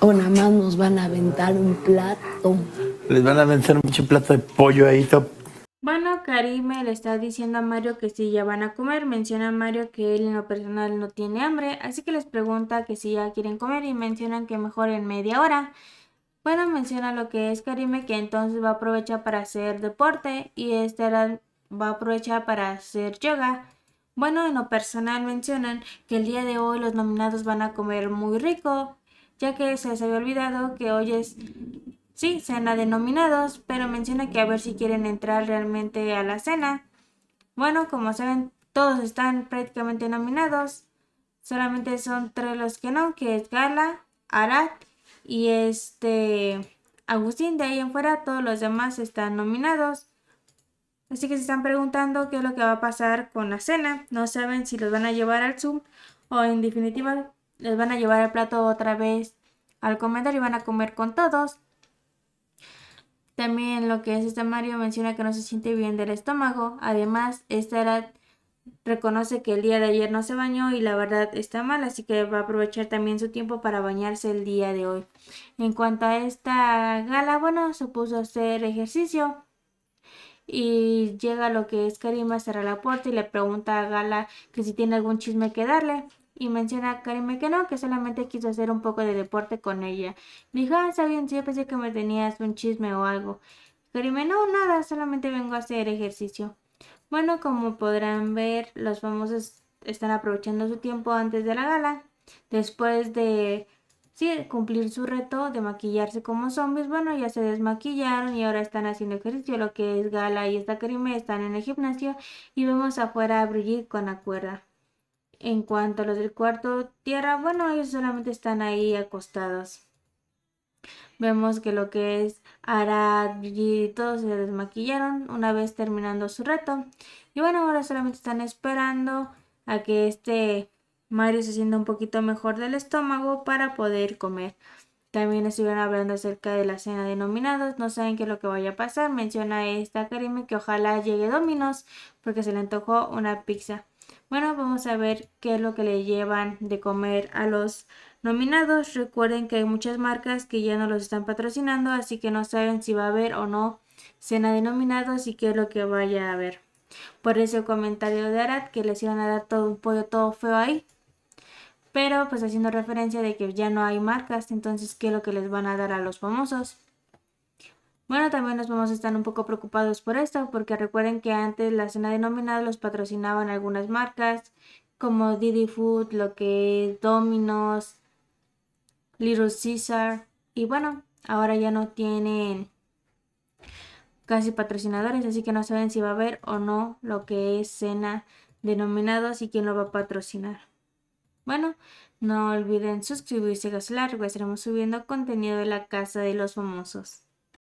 O nada más nos van a aventar un plato. Les van a aventar mucho plato de pollo ahí top. Bueno, Karime le está diciendo a Mario que si ya van a comer. Menciona a Mario que él en lo personal no tiene hambre, así que les pregunta que si ya quieren comer y mencionan que mejor en media hora. Bueno, menciona lo que es Karime, que entonces va a aprovechar para hacer deporte y Esther va a aprovechar para hacer yoga. Bueno, en lo personal mencionan que el día de hoy los nominados van a comer muy rico, ya que se les había olvidado que hoy es, sí, cena de nominados, pero menciona que a ver si quieren entrar realmente a la cena. Bueno, como saben, todos están prácticamente nominados. Solamente son tres los que no, que es Gala, Arat y este Agustín. De ahí en fuera todos los demás están nominados. Así que se están preguntando qué es lo que va a pasar con la cena. No saben si los van a llevar al Zoom o en definitiva les van a llevar el plato otra vez al comedor y van a comer con todos. También lo que es este Mario menciona que no se siente bien del estómago. Además, esta era reconoce que el día de ayer no se bañó y la verdad está mal, así que va a aprovechar también su tiempo para bañarse el día de hoy. En cuanto a esta gala, bueno, se puso a hacer ejercicio y llega lo que es Karima, cerra la puerta y le pregunta a Gala que si tiene algún chisme que darle y menciona a Karime que no, que solamente quiso hacer un poco de deporte con ella. Dijo, ah, está bien, sí, pensé que me tenías un chisme o algo. Karime, no, nada, solamente vengo a hacer ejercicio. Bueno, como podrán ver, los famosos están aprovechando su tiempo antes de la gala. Después de sí, cumplir su reto de maquillarse como zombies, bueno, ya se desmaquillaron y ahora están haciendo ejercicio. Lo que es Gala y esta Karime están en el gimnasio y vemos afuera a Brigitte con la cuerda. En cuanto a los del cuarto tierra, bueno, ellos solamente están ahí acostados. Vemos que lo que es Arad y todos se desmaquillaron una vez terminando su reto. Y bueno, ahora solamente están esperando a que este Mario se sienta un poquito mejor del estómago para poder comer. También estuvieron hablando acerca de la cena de nominados. No saben qué es lo que vaya a pasar. Menciona esta Karime que ojalá llegue Dominos porque se le antojó una pizza. Bueno, vamos a ver qué es lo que le llevan de comer a los nominados. Recuerden que hay muchas marcas que ya no los están patrocinando, así que no saben si va a haber o no cena de nominados y qué es lo que vaya a haber. Por ese comentario de Arad que les iban a dar todo un pollo todo feo ahí. Pero pues haciendo referencia de que ya no hay marcas, entonces qué es lo que les van a dar a los famosos. Bueno, también nos vamos a estar un poco preocupados por esto, porque recuerden que antes la cena denominada los patrocinaban algunas marcas como Didi Food, lo que es Domino's, Little Caesar, y bueno, ahora ya no tienen casi patrocinadores, así que no saben si va a haber o no lo que es cena denominada, y quién lo va a patrocinar. Bueno, no olviden suscribirse a Gasolar, estaremos subiendo contenido de la Casa de los Famosos.